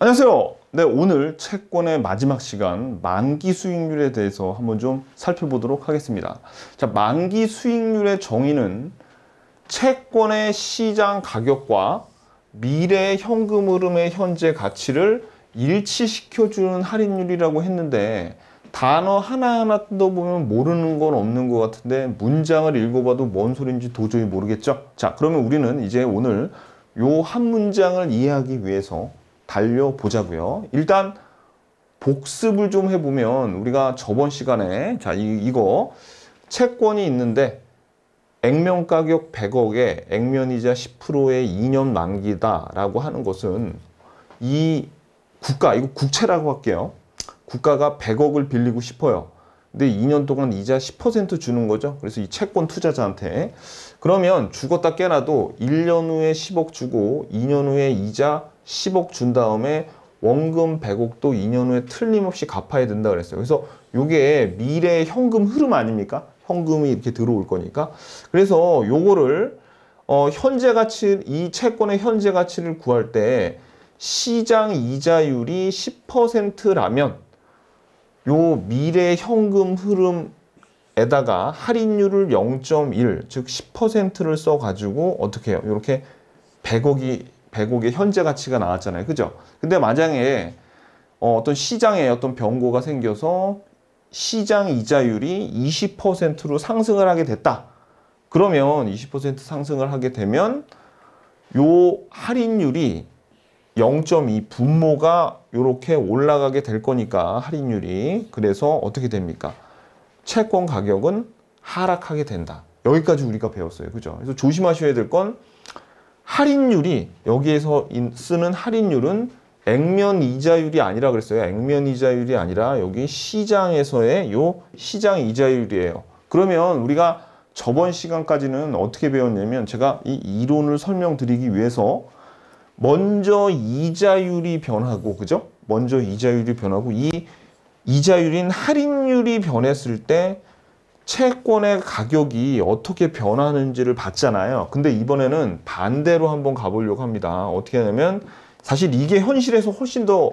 안녕하세요. 네, 오늘 채권의 마지막 시간 만기 수익률에 대해서 한번 좀 살펴보도록 하겠습니다. 자, 만기 수익률의 정의는 채권의 시장 가격과 미래 현금 흐름의 현재 가치를 일치시켜주는 할인율이라고 했는데 단어 하나하나 뜯어보면 모르는 건 없는 것 같은데 문장을 읽어봐도 뭔 소리인지 도저히 모르겠죠? 자, 그러면 우리는 이제 오늘 요 한 문장을 이해하기 위해서 달려보자고요. 일단 복습을 좀 해보면 우리가 저번 시간에 자 이, 이거 채권이 있는데 액면 가격 100억에 액면이자 10%의 2년 만기다라고 하는 것은 이 국가, 이거 국채라고 할게요. 국가가 100억을 빌리고 싶어요. 근데 2년 동안 이자 10% 주는 거죠. 그래서 이 채권 투자자한테 그러면 죽었다 깨나도 1년 후에 10억 주고 2년 후에 이자 10억 준 다음에 원금 100억도 2년 후에 틀림없이 갚아야 된다 그랬어요. 그래서 이게 미래의 현금 흐름 아닙니까? 현금이 이렇게 들어올 거니까. 그래서 요거를 어, 현재 가치 이 채권의 현재 가치를 구할 때 시장 이자율이 10%라면 요 미래 현금 흐름에다가 할인율을 0.1, 즉 10%를 써가지고 어떻게 해요? 이렇게 100억이, 100억의 현재 가치가 나왔잖아요. 그죠? 근데 만약에 어, 어떤 시장에 어떤 변고가 생겨서 시장 이자율이 20%로 상승을 하게 됐다. 그러면 20% 상승을 하게 되면 요 할인율이 0.2 분모가 이렇게 올라가게 될 거니까 할인율이 그래서 어떻게 됩니까? 채권 가격은 하락하게 된다. 여기까지 우리가 배웠어요. 그죠? 그래서 조심하셔야 될 건 할인율이 여기에서 쓰는 할인율은 액면 이자율이 아니라 그랬어요. 액면 이자율이 아니라 여기 시장에서의 요 시장 이자율이에요. 그러면 우리가 저번 시간까지는 어떻게 배웠냐면 제가 이 이론을 설명드리기 위해서 먼저 이자율이 변하고 그죠? 먼저 이자율이 변하고 이 이자율인 할인율이 변했을 때 채권의 가격이 어떻게 변하는지를 봤잖아요. 근데 이번에는 반대로 한번 가보려고 합니다. 어떻게 하냐면 사실 이게 현실에서 훨씬 더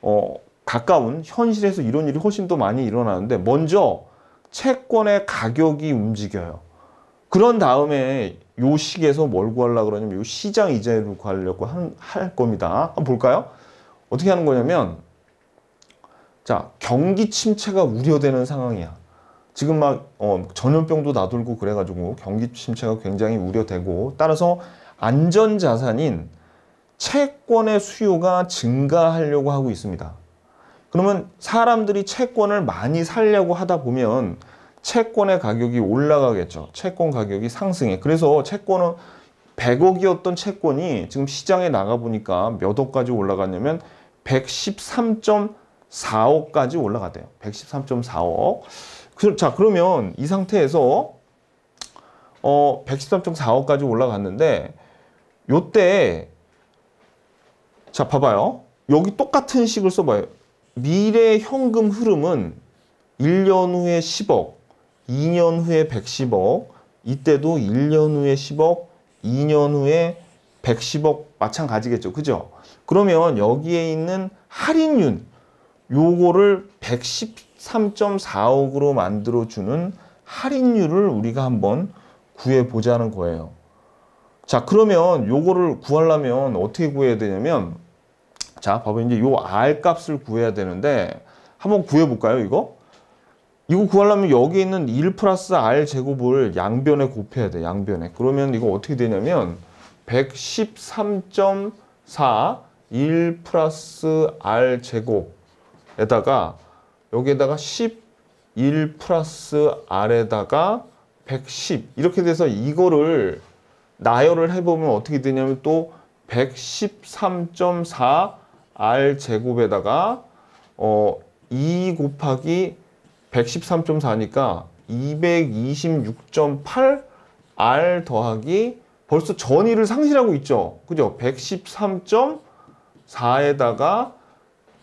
어, 가까운 현실에서 이런 일이 훨씬 더 많이 일어나는데 먼저 채권의 가격이 움직여요. 그런 다음에 요 시기에서 뭘 구하려고 그러냐면 요 시장 이자율을 구하려고 한, 할 겁니다. 한번 볼까요? 어떻게 하는 거냐면 자 경기 침체가 우려되는 상황이야. 지금 막 어, 전염병도 나돌고 그래가지고 경기 침체가 굉장히 우려되고 따라서 안전자산인 채권의 수요가 증가하려고 하고 있습니다. 그러면 사람들이 채권을 많이 살려고 하다 보면 채권의 가격이 올라가겠죠. 채권 가격이 상승해. 그래서 채권은 100억이었던 채권이 지금 시장에 나가보니까 몇 억까지 올라갔냐면 113.4억까지 올라가대요. 113.4억. 그, 자, 그러면 이 상태에서 어, 113.4억까지 올라갔는데 요때 자, 봐봐요. 여기 똑같은 식을 써봐요. 미래 현금 흐름은 1년 후에 10억, 2년 후에 110억, 이때도 1년 후에 10억, 2년 후에 110억 마찬가지겠죠. 그죠? 그러면 여기에 있는 할인율 요거를 113.4억으로 만들어주는 할인율을 우리가 한번 구해보자는 거예요. 자 그러면 요거를 구하려면 어떻게 구해야 되냐면 자 봐봐 이제 요 R 값을 구해야 되는데 한번 구해볼까요 이거? 이거 구하려면 여기 있는 1 플러스 R 제곱을 양변에 곱해야 돼. 양변에. 그러면 이거 어떻게 되냐면 113.4 1 플러스 R 제곱에다가 여기에다가 11 플러스 R에다가 110 이렇게 돼서 이거를 나열을 해보면 어떻게 되냐면 또 113.4 R 제곱에다가 어2 곱하기 113.4니까 226.8R 더하기 벌써 전위를 상실하고 있죠. 그죠? 113.4에다가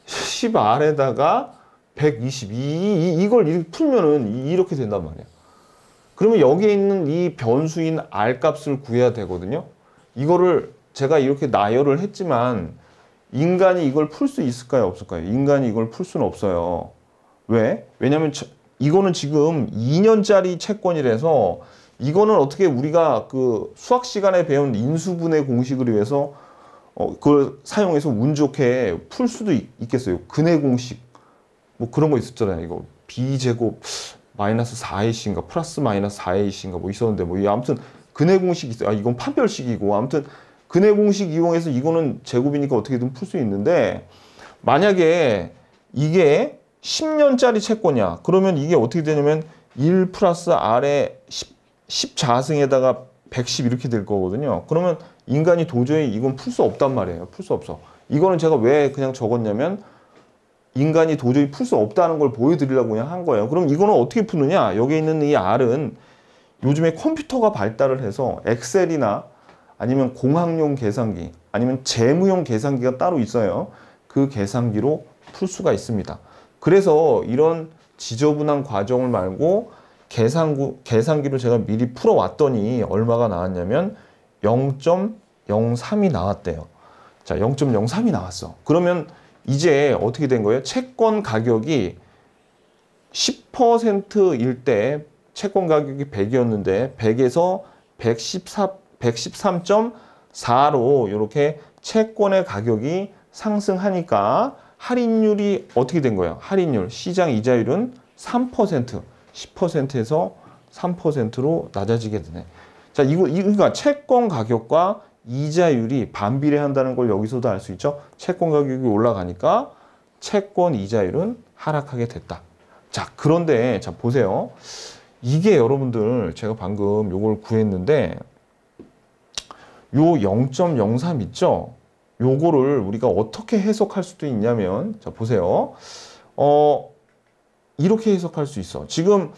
10R에다가 122 이걸 풀면은 이렇게 된단 말이야. 그러면 여기에 있는 이 변수인 R 값을 구해야 되거든요. 이거를 제가 이렇게 나열을 했지만 인간이 이걸 풀 수 있을까요? 없을까요? 인간이 이걸 풀 수는 없어요. 왜? 왜냐면 이거는 지금 2년짜리 채권이라서 이거는 어떻게 우리가 그 수학 시간에 배운 인수분해 공식을 위해서 어, 그걸 사용해서 운 좋게 풀 수도 있, 겠어요 근해 공식 뭐 그런 거 있었잖아요. 이거 b 제곱 마이너스 4ac인가 플러스 마이너스 4ac인가 뭐 있었는데 뭐 아무튼 근해 공식 있어요. 아 이건 판별식이고 아무튼 근해 공식 이용해서 이거는 제곱이니까 어떻게든 풀 수 있는데 만약에 이게 10년짜리 채권이야. 그러면 이게 어떻게 되냐면 1 플러스 R에 10, 1 0승에다가110 이렇게 될 거거든요. 그러면 인간이 도저히 이건 풀 수 없단 말이에요. 풀 수 없어. 이거는 제가 왜 그냥 적었냐면 인간이 도저히 풀 수 없다는 걸 보여드리려고 그냥 한 거예요. 그럼 이거는 어떻게 푸느냐? 여기 있는 이 R은 요즘에 컴퓨터가 발달을 해서 엑셀이나 아니면 공학용 계산기 아니면 재무용 계산기가 따로 있어요. 그 계산기로 풀 수가 있습니다. 그래서 이런 지저분한 과정을 말고 계산구, 계산기를 제가 미리 풀어왔더니 얼마가 나왔냐면 0.03이 나왔대요. 자, 0.03이 나왔어. 그러면 이제 어떻게 된 거예요? 채권 가격이 10%일 때 채권 가격이 100이었는데 100에서 114, 113.4로 이렇게 채권의 가격이 상승하니까 할인율이 어떻게 된 거예요? 할인율, 시장 이자율은 3%, 10%에서 3%로 낮아지게 되네. 자, 이거, 그러니까 채권 가격과 이자율이 반비례한다는 걸 여기서도 알 수 있죠. 채권 가격이 올라가니까 채권 이자율은 하락하게 됐다. 자, 그런데 자 보세요. 이게 여러분들 제가 방금 요걸 구했는데 요 0.03 있죠? 요거를 우리가 어떻게 해석할 수도 있냐면 자 보세요. 어 이렇게 해석할 수 있어. 지금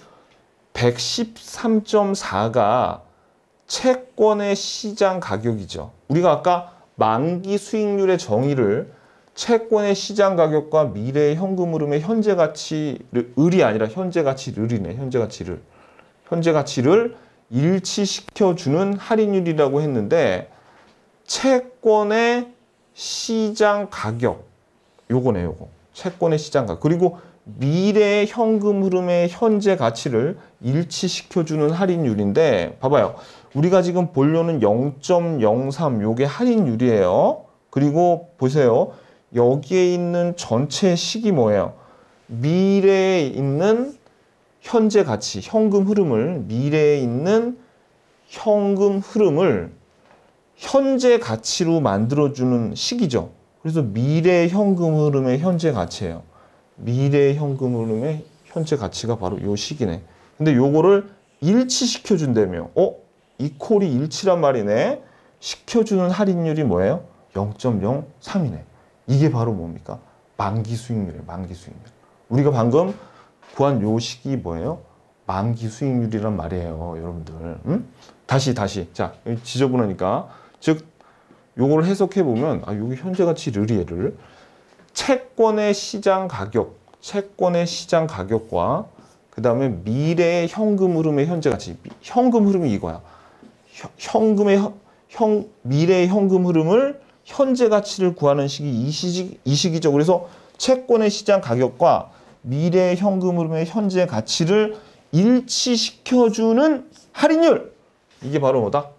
113.4가 채권의 시장 가격이죠. 우리가 아까 만기 수익률의 정의를 채권의 시장 가격과 미래의 현금 흐름의 현재 가치를이 을 아니라 현재 가치를이네. 현재 가치를. 현재 가치를 일치시켜주는 할인율이라고 했는데 채권의 시장 가격 요거네 요거 채권의 시장 가격 그리고 미래의 현금 흐름의 현재 가치를 일치시켜주는 할인율인데 봐봐요 우리가 지금 볼려는0.03 요게 할인율이에요 그리고 보세요 여기에 있는 전체 식이 뭐예요 미래에 있는 현재 가치 현금 흐름을 미래에 있는 현금 흐름을 현재 가치로 만들어주는 시기죠. 그래서 미래 현금 흐름의 현재 가치예요. 미래 현금 흐름의 현재 가치가 바로 요 시기네. 근데 요거를 일치시켜 준다며. 어? 이콜이 일치란 말이네. 시켜주는 할인율이 뭐예요? 0.03이네. 이게 바로 뭡니까? 만기 수익률이에요. 만기 수익률. 우리가 방금 구한 요 시기 뭐예요? 만기 수익률이란 말이에요. 여러분들. 응? 다시 다시. 자, 지저분하니까. 즉 요걸 해석해 보면 아 여기 현재 가치 르리엘를 채권의 시장 가격, 채권의 시장 가격과 그 다음에 미래의 현금 흐름의 현재 가치. 현금 흐름이 이거야. 현금의 현, 미래의 현금 흐름을 현재 가치를 구하는 시기 이, 시기, 이시기적으로해서 채권의 시장 가격과 미래의 현금 흐름의 현재 가치를 일치시켜주는 할인율. 이게 바로 뭐다?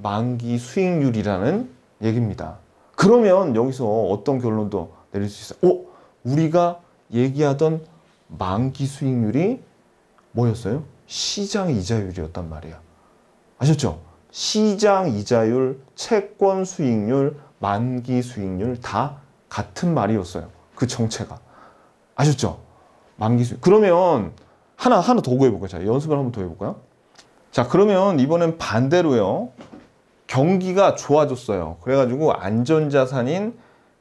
만기 수익률이라는 얘기입니다. 그러면 여기서 어떤 결론도 내릴 수 있어요? 어? 우리가 얘기하던 만기 수익률이 뭐였어요? 시장 이자율이었단 말이야. 아셨죠? 시장 이자율, 채권 수익률, 만기 수익률 다 같은 말이었어요. 그 정체가. 아셨죠? 만기 수익. 그러면 하나, 하나 더 구해볼까요? 자, 연습을 한번 더 해볼까요? 자, 그러면 이번엔 반대로요. 경기가 좋아졌어요. 그래가지고 안전자산인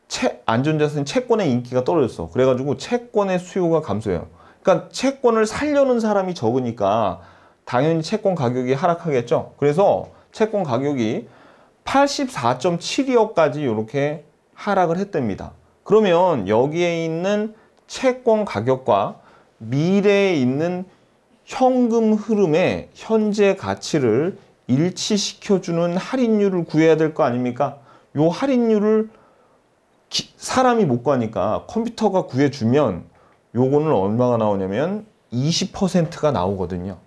채, 안전자산 채권의 인기가 떨어졌어. 그래가지고 채권의 수요가 감소해요. 그러니까 채권을 살려는 사람이 적으니까 당연히 채권 가격이 하락하겠죠. 그래서 채권 가격이 84.7억까지 2 이렇게 하락을 했답니다. 그러면 여기에 있는 채권 가격과 미래에 있는 현금 흐름의 현재 가치를 일치시켜주는 할인율을 구해야 될 거 아닙니까? 요 할인율을 기, 사람이 못 가니까 컴퓨터가 구해주면 요거는 얼마가 나오냐면 20%가 나오거든요.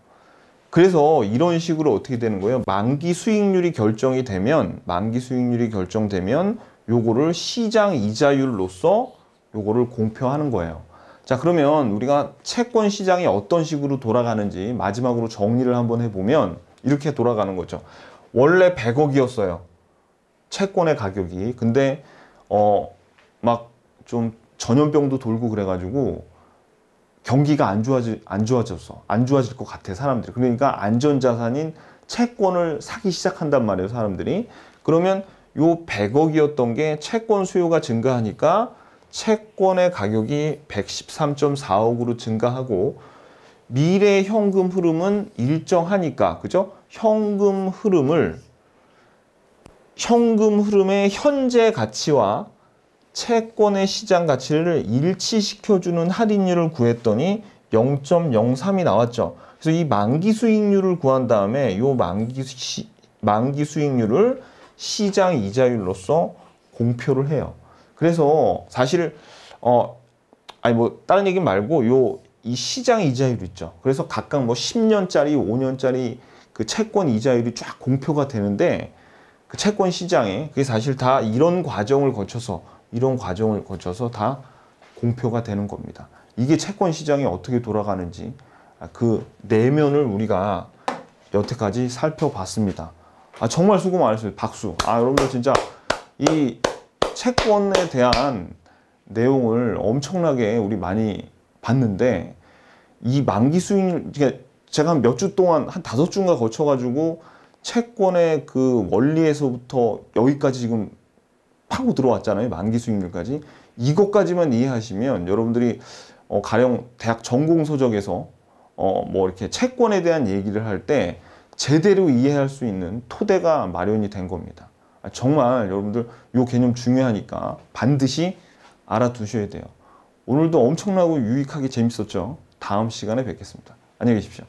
그래서 이런 식으로 어떻게 되는 거예요? 만기 수익률이 결정이 되면 만기 수익률이 결정되면 요거를 시장 이자율로서 요거를 공표하는 거예요. 자 그러면 우리가 채권 시장이 어떤 식으로 돌아가는지 마지막으로 정리를 한번 해보면 이렇게 돌아가는 거죠. 원래 100억이었어요. 채권의 가격이. 근데 어 막 좀 전염병도 돌고 그래가지고 경기가 안 좋아지 안 좋아졌어. 안 좋아질 것 같아 사람들이. 그러니까 안전자산인 채권을 사기 시작한단 말이에요 사람들이. 그러면 요 100억이었던 게 채권 수요가 증가하니까 채권의 가격이 113.4억으로 증가하고 미래 현금 흐름은 일정하니까 그죠? 현금 흐름을 현금 흐름의 현재 가치와 채권의 시장 가치를 일치시켜주는 할인율을 구했더니 0.03이 나왔죠. 그래서 이 만기 수익률을 구한 다음에 이 만기, 시, 만기 수익률을 시장 이자율로서 공표를 해요. 그래서 사실 어 아니 뭐 다른 얘기 말고 요이 시장 이자율 있죠. 그래서 각각 뭐 10년짜리, 5년짜리 그 채권 이자율이 쫙 공표가 되는데 그 채권 시장에 그게 사실 다 이런 과정을 거쳐서 이런 과정을 거쳐서 다 공표가 되는 겁니다. 이게 채권 시장이 어떻게 돌아가는지 아, 그 내면을 우리가 여태까지 살펴봤습니다. 아 정말 수고 많으셨어요. 박수. 아 여러분들 진짜 이 채권에 대한 내용을 엄청나게 우리 많이 봤는데 이 만기 수익률 그러니까 제가 몇 주 동안 한 다섯 주인가 거쳐가지고 채권의 그 원리에서부터 여기까지 지금 파고 들어왔잖아요 만기 수익률까지 이것까지만 이해하시면 여러분들이 어, 가령 대학 전공 서적에서 어, 뭐 이렇게 채권에 대한 얘기를 할 때 제대로 이해할 수 있는 토대가 마련이 된 겁니다. 아, 정말 여러분들 요 개념 중요하니까 반드시 알아두셔야 돼요. 오늘도 엄청나고 유익하게 재밌었죠. 다음 시간에 뵙겠습니다. 안녕히 계십시오.